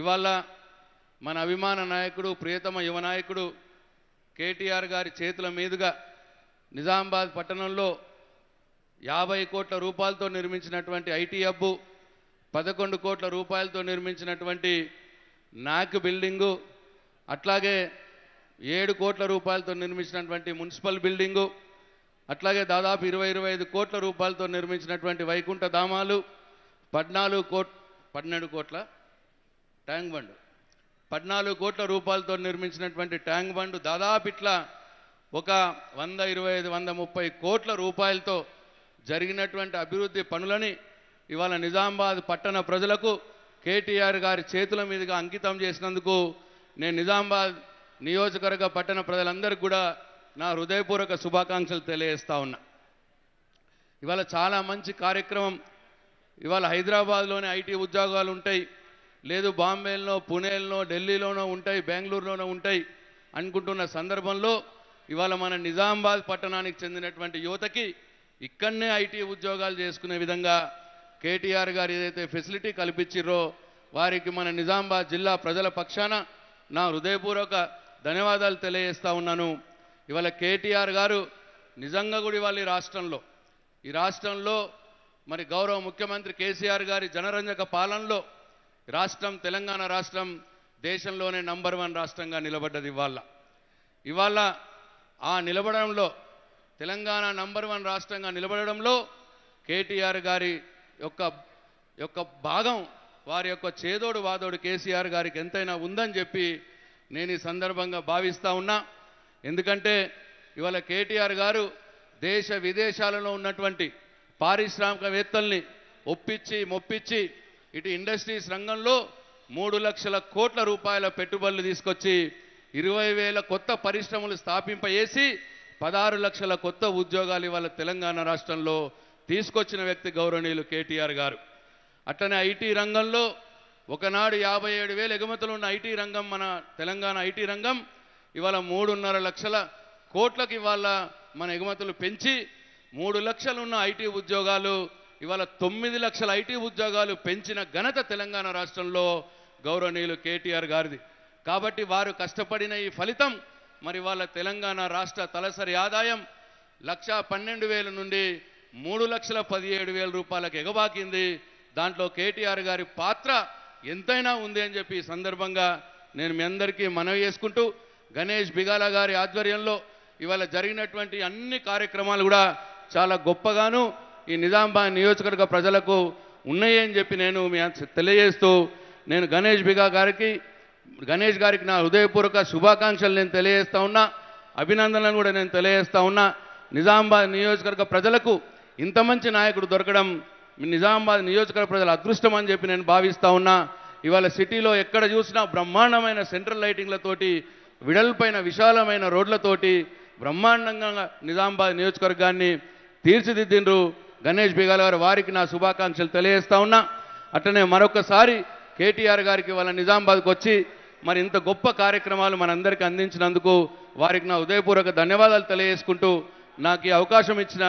ఇవాళ మన అభిమాన నాయకుడు ప్రియతమ యువ నాయకుడు కేటీఆర్ గారి చేతుల మీదుగా నిజామాబాద్ పట్టణంలో యాభై కోట్ల రూపాయలతో నిర్మించినటువంటి ఐటీ హబ్బు పదకొండు కోట్ల రూపాయలతో నిర్మించినటువంటి నాక్ బిల్డింగు అట్లాగే ఏడు కోట్ల రూపాయలతో నిర్మించినటువంటి మున్సిపల్ బిల్డింగు అట్లాగే దాదాపు ఇరవై ఇరవై ఐదు కోట్ల రూపాయలతో నిర్మించినటువంటి వైకుంఠ ధామాలు పద్నాలుగు కోట్ పన్నెండు కోట్ల ట్యాంక్ బండ్ పద్నాలుగు కోట్ల రూపాయలతో నిర్మించినటువంటి ట్యాంక్ బండ్ దాదాపు ఇట్లా ఒక వంద ఇరవై ఐదు వంద ముప్పై కోట్ల రూపాయలతో జరిగినటువంటి అభివృద్ధి పనులని ఇవాళ నిజామాబాద్ పట్టణ ప్రజలకు కేటీఆర్ గారి చేతుల మీదుగా అంకితం చేసినందుకు నేను నిజామాబాద్ నియోజకవర్గ పట్టణ ప్రజలందరికీ కూడా నా హృదయపూర్వక శుభాకాంక్షలు తెలియజేస్తా ఉన్నా ఇవాళ చాలా మంచి కార్యక్రమం ఇవాళ హైదరాబాద్లోనే ఐటీ ఉద్యోగాలు ఉంటాయి లేదు బాంబేలోనో పుణేలోనో ఢిల్లీలోనో ఉంటాయి బెంగళూరులోనో ఉంటాయి అనుకుంటున్న సందర్భంలో ఇవాళ మన నిజామాబాద్ పట్టణానికి చెందినటువంటి యువతకి ఇక్కడనే ఐటీ ఉద్యోగాలు చేసుకునే విధంగా కేటీఆర్ గారు ఏదైతే ఫెసిలిటీ కల్పించిరో వారికి మన నిజామాబాద్ జిల్లా ప్రజల పక్షాన నా హృదయపూర్వక ధన్యవాదాలు తెలియజేస్తా ఉన్నాను ఇవాళ కేటీఆర్ గారు నిజంగా కూడా ఇవాళ ఈ రాష్ట్రంలో ఈ రాష్ట్రంలో మరి గౌరవ ముఖ్యమంత్రి కేసీఆర్ గారి జనరంజక పాలనలో రాష్ట్రం తెలంగాణ రాష్ట్రం దేశంలోనే నంబర్ వన్ రాష్ట్రంగా నిలబడ్డది ఇవాళ ఇవాళ ఆ నిలబడంలో తెలంగాణ నంబర్ వన్ రాష్ట్రంగా నిలబడడంలో కేటీఆర్ గారి యొక్క యొక్క భాగం వారి యొక్క చేదోడు వాదోడు కేసీఆర్ గారికి ఎంతైనా ఉందని చెప్పి నేను ఈ సందర్భంగా భావిస్తూ ఉన్నా ఎందుకంటే ఇవాళ కేటీఆర్ గారు దేశ విదేశాలలో ఉన్నటువంటి పారిశ్రామికవేత్తల్ని ఒప్పించి మొప్పించి ఇటు ఇండస్ట్రీస్ రంగంలో మూడు లక్షల కోట్ల రూపాయల పెట్టుబడులు తీసుకొచ్చి ఇరవై వేల కొత్త పరిశ్రమలు స్థాపింపజేసి పదహారు లక్షల కొత్త ఉద్యోగాలు ఇవాళ తెలంగాణ రాష్ట్రంలో తీసుకొచ్చిన వ్యక్తి గౌరవనీయులు కేటీఆర్ గారు అట్లనే ఐటీ రంగంలో ఒకనాడు యాభై ఏడు వేల ఎగుమతులు ఉన్న ఐటీ రంగం మన తెలంగాణ ఐటీ రంగం ఇవాళ మూడున్నర లక్షల కోట్లకు ఇవాళ మన ఎగుమతులు పెంచి మూడు లక్షలు ఉన్న ఐటీ ఉద్యోగాలు ఇవాళ తొమ్మిది లక్షల ఐటీ ఉద్యోగాలు పెంచిన ఘనత తెలంగాణ రాష్ట్రంలో గౌరవనీయులు కేటీఆర్ గారిది కాబట్టి వారు కష్టపడిన ఈ ఫలితం మరి వాళ్ళ తెలంగాణ రాష్ట్ర తలసరి ఆదాయం లక్షా పన్నెండు వేల నుండి మూడు లక్షల పదిహేడు వేల రూపాయలకు ఎగబాకింది దాంట్లో కేటీఆర్ గారి పాత్ర ఎంతైనా ఉంది అని చెప్పి ఈ సందర్భంగా నేను మీ అందరికీ మనవి చేసుకుంటూ గణేష్ బిగాల గారి ఆధ్వర్యంలో ఇవాళ జరిగినటువంటి అన్ని కార్యక్రమాలు కూడా చాలా గొప్పగాను ఈ నిజామాబాద్ నియోజకవర్గ ప్రజలకు ఉన్నాయని చెప్పి నేను మీ తెలియజేస్తూ నేను గణేష్ బిగా గారికి గణేష్ గారికి నా హృదయపూర్వక శుభాకాంక్షలు నేను తెలియజేస్తా ఉన్నా అభినందనలు కూడా నేను తెలియజేస్తా ఉన్నా నిజామాబాద్ నియోజకవర్గ ప్రజలకు ఇంత మంచి నాయకుడు దొరకడం నిజామాబాద్ నియోజకవర్గ ప్రజల అదృష్టం అని చెప్పి నేను భావిస్తా ఉన్నా ఇవాళ సిటీలో ఎక్కడ చూసినా బ్రహ్మాండమైన సెంట్రల్ లైటింగ్లతోటి విడల్పైన విశాలమైన రోడ్లతోటి బ్రహ్మాండంగా నిజామాబాద్ నియోజకవర్గాన్ని తీర్చిదిద్దిండ్రు గణేష్ బిగాల గారు వారికి నా శుభాకాంక్షలు తెలియజేస్తా ఉన్నా అట్లనే మరొకసారి కేటీఆర్ గారికి వాళ్ళ నిజామాబాద్కి వచ్చి మరి ఇంత గొప్ప కార్యక్రమాలు మనందరికీ అందించినందుకు వారికి నా ఉదయపూర్వక ధన్యవాదాలు తెలియజేసుకుంటూ నాకు ఈ అవకాశం ఇచ్చిన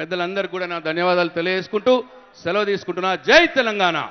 పెద్దలందరికీ కూడా నా ధన్యవాదాలు తెలియజేసుకుంటూ సెలవు తీసుకుంటున్నా జై తెలంగాణ